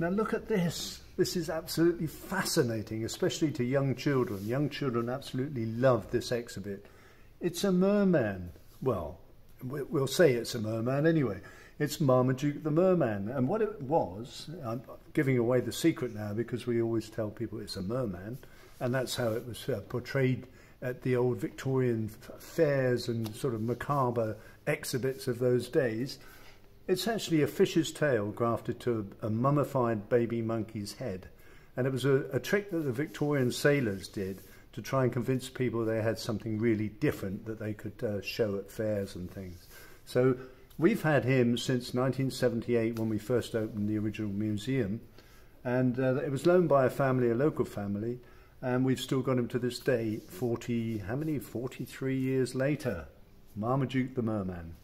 Now look at this. This is absolutely fascinating, especially to young children. Young children absolutely love this exhibit. It's a merman. Well, we'll say it's a merman anyway. It's Marmaduke the merman. And what it was, I'm giving away the secret now because we always tell people it's a merman, and that's how it was uh, portrayed at the old Victorian fairs and sort of macabre exhibits of those days essentially a fish's tail grafted to a, a mummified baby monkey's head. And it was a, a trick that the Victorian sailors did to try and convince people they had something really different that they could uh, show at fairs and things. So we've had him since 1978 when we first opened the original museum. And uh, it was loaned by a family, a local family, and we've still got him to this day, 40, how many, 43 years later. Marmaduke the Merman.